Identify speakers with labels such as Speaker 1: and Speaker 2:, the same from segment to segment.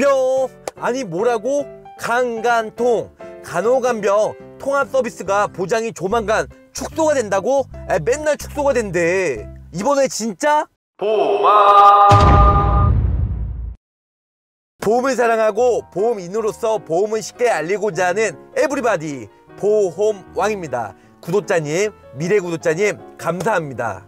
Speaker 1: 뿅! 아니 뭐라고? 강간통 간호간병 통합 서비스가 보장이 조만간 축소가 된다고? 아, 맨날 축소가 된대 이번에 진짜? 보마 보험을 사랑하고 보험인으로서 보험을 쉽게 알리고자 하는 에브리바디 보험왕입니다 구독자님 미래 구독자님 감사합니다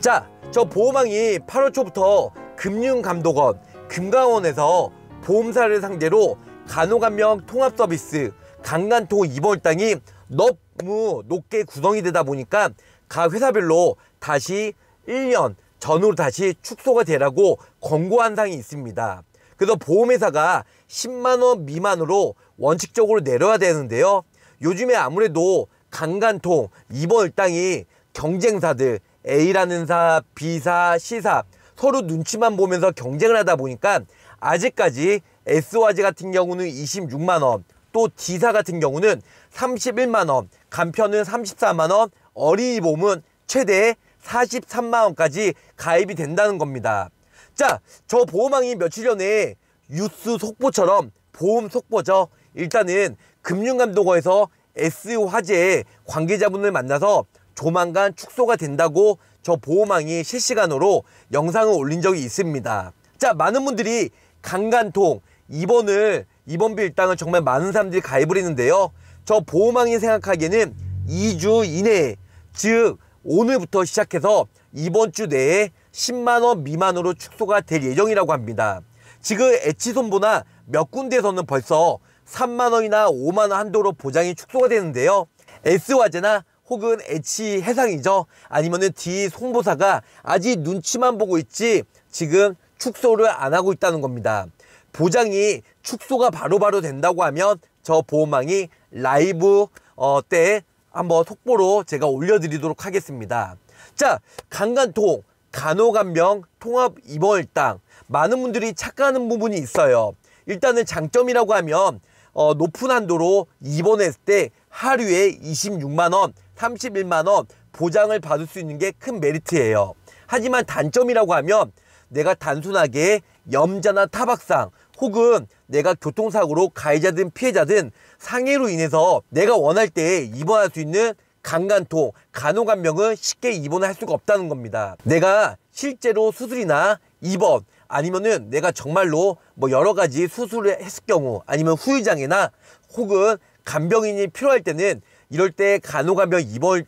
Speaker 1: 자 저 보험왕이 8월 초부터 금융감독원 금강원에서 보험사를 상대로 간호간병 통합 서비스 강간통 입원땅이 너무 높게 구성이 되다 보니까 각 회사별로 다시 1년 전후로 다시 축소가 되라고 권고한 사항이 있습니다. 그래서 보험회사가 10만원 미만으로 원칙적으로 내려야 되는데요. 요즘에 아무래도 강간통, 입원일당이 경쟁사들 A라는 사, B사, C사 서로 눈치만 보면서 경쟁을 하다 보니까 아직까지 s 와재 같은 경우는 26만원, 또 D사 같은 경우는 31만원, 간편은 34만원, 어린이보험은 최대 43만원까지 가입이 된다는 겁니다. 자, 저 보험왕이 며칠 전에 뉴스 속보처럼 보험 속보죠. 일단은 금융감독원에서 S화재 관계자분을 만나서 조만간 축소가 된다고 저 보호망이 실시간으로 영상을 올린 적이 있습니다. 자, 많은 분들이 강간통 이번을이번비 빌당을 정말 많은 사람들이 가입을했는데요. 저 보호망이 생각하기에는 2주 이내에 즉 오늘부터 시작해서 이번 주 내에 10만원 미만으로 축소가 될 예정이라고 합니다. 지금 엣치손보나몇 군데에서는 벌써 3만원이나 5만원 한도로 보장이 축소가 되는데요. S화재나 혹은 애치 해상이죠. 아니면은 D 송보사가 아직 눈치만 보고 있지 지금 축소를 안 하고 있다는 겁니다. 보장이 축소가 바로바로 바로 된다고 하면 저 보험망이 라이브 어, 때 한번 속보로 제가 올려드리도록 하겠습니다. 자, 강간통, 간호간병, 통합 입원일당 많은 분들이 착각하는 부분이 있어요. 일단은 장점이라고 하면 어, 높은 한도로 입원했을 때 하루에 26만원, 31만원 보장을 받을 수 있는 게 큰 메리트예요. 하지만 단점이라고 하면 내가 단순하게 염자나 타박상 혹은 내가 교통사고로 가해자든 피해자든 상해로 인해서 내가 원할 때 입원할 수 있는 강간통, 간호간병은 쉽게 입원할 수가 없다는 겁니다. 내가 실제로 수술이나 입원 아니면은 내가 정말로 뭐 여러 가지 수술을 했을 경우 아니면 후유장애나 혹은 간병인이 필요할 때는 이럴 때 간호간병 입원에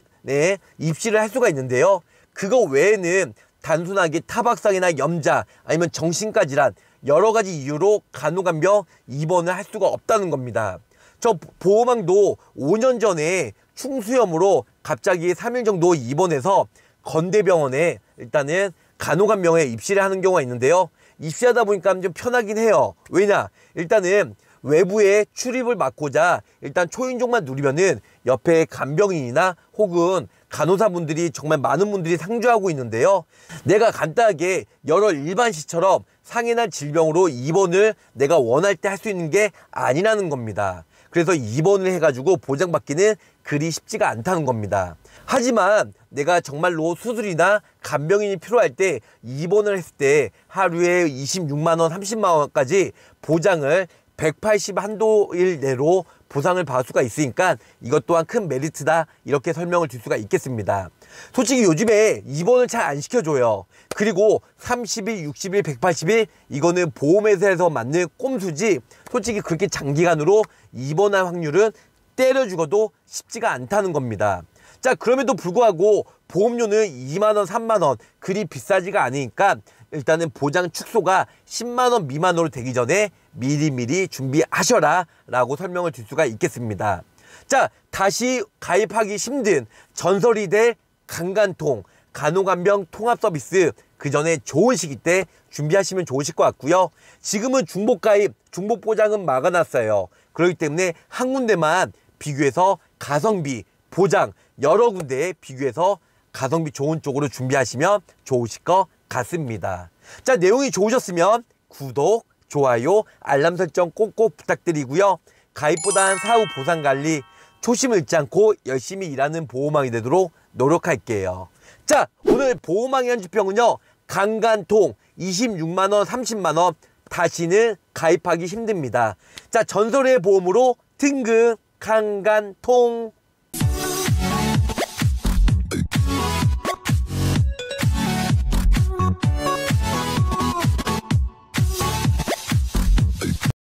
Speaker 1: 입시를 할 수가 있는데요. 그거 외에는 단순하게 타박상이나 염자 아니면 정신과 질환 여러 가지 이유로 간호간병 입원을 할 수가 없다는 겁니다. 저 보호망도 5년 전에 충수염으로 갑자기 3일 정도 입원해서 건대병원에 일단은 간호간병에 입시를 하는 경우가 있는데요. 입시하다 보니까 좀 편하긴 해요. 왜냐? 일단은 외부에 출입을 막고자 일단 초인종만 누리면은 옆에 간병인이나 혹은 간호사분들이 정말 많은 분들이 상주하고 있는데요. 내가 간단하게 여러 일반시처럼 상해나 질병으로 입원을 내가 원할 때 할 수 있는 게 아니라는 겁니다. 그래서 입원을 해가지고 보장받기는 그리 쉽지가 않다는 겁니다. 하지만 내가 정말로 수술이나 간병인이 필요할 때 입원을 했을 때 하루에 26만원, 30만원까지 보장을 180 한도일 내로 보상을 받을 수가 있으니까 이것 또한 큰 메리트다 이렇게 설명을 드릴 수가 있겠습니다 솔직히 요즘에 입원을 잘 안 시켜줘요 그리고 30일, 60일, 180일 이거는 보험회사에서 맞는 꼼수지 솔직히 그렇게 장기간으로 입원할 확률은 때려 죽어도 쉽지가 않다는 겁니다 자 그럼에도 불구하고 보험료는 2만원, 3만원 그리 비싸지가 않으니까 일단은 보장 축소가 10만원 미만으로 되기 전에 미리미리 준비하셔라 라고 설명을 줄 수가 있겠습니다. 자, 다시 가입하기 힘든 전설이될 간간통, 간호간병 통합 서비스 그 전에 좋은 시기 때 준비하시면 좋으실 것 같고요. 지금은 중복 가입, 중복 보장은 막아놨어요. 그렇기 때문에 한 군데만 비교해서 가성비, 보장 여러 군데에 비교해서 가성비 좋은 쪽으로 준비하시면 좋으실 것 같습니다. 자, 내용이 좋으셨으면 구독, 좋아요, 알람 설정 꼭꼭 부탁드리고요. 가입보단 사후 보상 관리 초심 잃지 않고 열심히 일하는 보호망이 되도록 노력할게요. 자, 오늘 보호망 연지평은요 강간통 26만원, 30만원 다시는 가입하기 힘듭니다. 자, 전설의 보험으로 등급 강간통